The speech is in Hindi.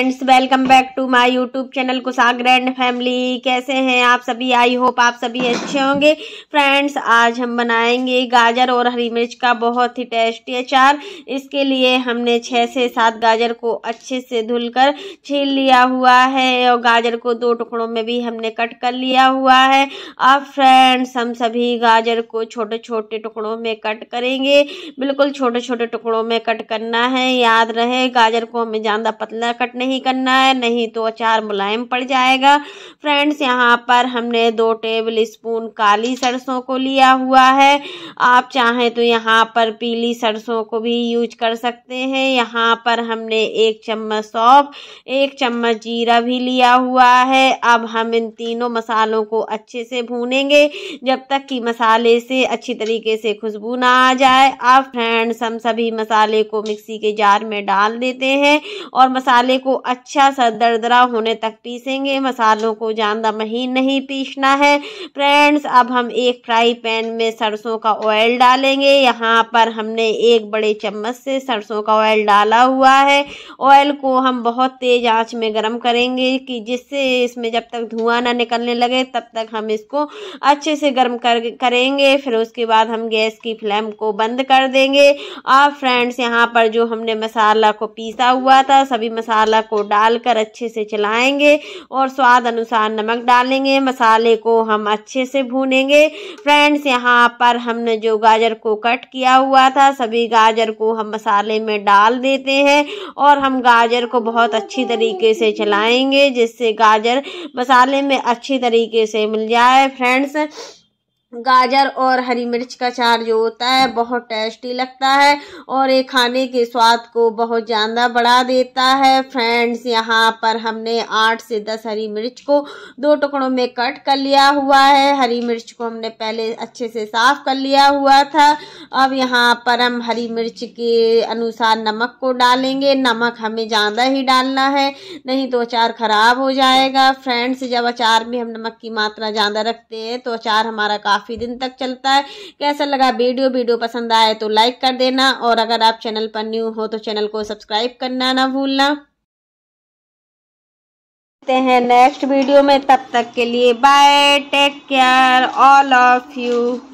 friends welcome back to my YouTube channel कुसा ग्रैंड फैमिली कैसे हैं आप सभी आई होप आप सभी अच्छे होंगे फ्रेंड्स आज हम बनाएंगे गाजर और हरी मिर्च का बहुत ही टेस्टी अचार इसके लिए हमने छः से सात गाजर को अच्छे से धुलकर छील लिया हुआ है और गाजर को दो टुकड़ों में भी हमने कट कर लिया हुआ है अब फ्रेंड्स हम सभी गाजर को छोटे छोटे टुकड़ों में कट करेंगे बिल्कुल छोटे छोटे टुकड़ों में कट करना है याद रहे गाजर को हमें ज़्यादा पतला कट नहीं नहीं करना है नहीं तो अचार मुलायम पड़ जाएगा फ्रेंड्स यहाँ पर हमने दो टेबल स्पून काली सरसों को लिया हुआ है आप चाहें तो यहाँ पर पीली सरसों को भी यूज कर सकते हैं यहाँ पर हमने एक चम्मच सौंफ एक चम्मच जीरा भी लिया हुआ है अब हम इन तीनों मसालों को अच्छे से भूनेंगे जब तक कि मसाले से अच्छी तरीके से खुशबू ना आ जाए अब फ्रेंड्स हम सभी मसाले को मिक्सी के जार में डाल देते हैं और मसाले को अच्छा सा दरदरा होने तक पीसेंगे मसालों को ज़्यादा महीन नहीं पीसना है फ्रेंड्स अब हम एक फ्राई पैन में सरसों का ऑयल डालेंगे यहाँ पर हमने एक बड़े चम्मच से सरसों का ऑयल डाला हुआ है ऑयल को हम बहुत तेज़ आंच में गर्म करेंगे कि जिससे इसमें जब तक धुआं ना निकलने लगे तब तक हम इसको अच्छे से गर्म कर करेंगे फिर उसके बाद हम गैस की फ्लेम को बंद कर देंगे और फ्रेंड्स यहाँ पर जो हमने मसाला को पीसा हुआ था सभी मसाला को डालकर अच्छे से चलाएंगे और स्वाद अनुसार नमक डालेंगे मसाले को हम अच्छे से भूनेंगे फ्रेंड्स यहाँ पर हमने जो गाजर को कट किया हुआ था सभी गाजर को हम मसाले में डाल देते हैं और हम गाजर को बहुत अच्छी तरीके से चलाएंगे जिससे गाजर मसाले में अच्छी तरीके से मिल जाए फ्रेंड्स गाजर और हरी मिर्च का चार जो होता है बहुत टेस्टी लगता है और ये खाने के स्वाद को बहुत ज़्यादा बढ़ा देता है फ्रेंड्स यहाँ पर हमने आठ से दस हरी मिर्च को दो टुकड़ों में कट कर लिया हुआ है हरी मिर्च को हमने पहले अच्छे से साफ़ कर लिया हुआ था अब यहाँ पर हम हरी मिर्च के अनुसार नमक को डालेंगे नमक हमें ज़्यादा ही डालना है नहीं तो अचार ख़राब हो जाएगा फ्रेंड्स जब अचार में हम नमक की मात्रा ज़्यादा रखते हैं तो अचार हमारा काफ़ी काफ़ी दिन तक चलता है कैसा लगा वीडियो वीडियो पसंद आए तो लाइक कर देना और अगर आप चैनल पर न्यू हो तो चैनल को सब्सक्राइब करना ना भूलना ते हैं नेक्स्ट वीडियो में तब तक के लिए bye take care all of you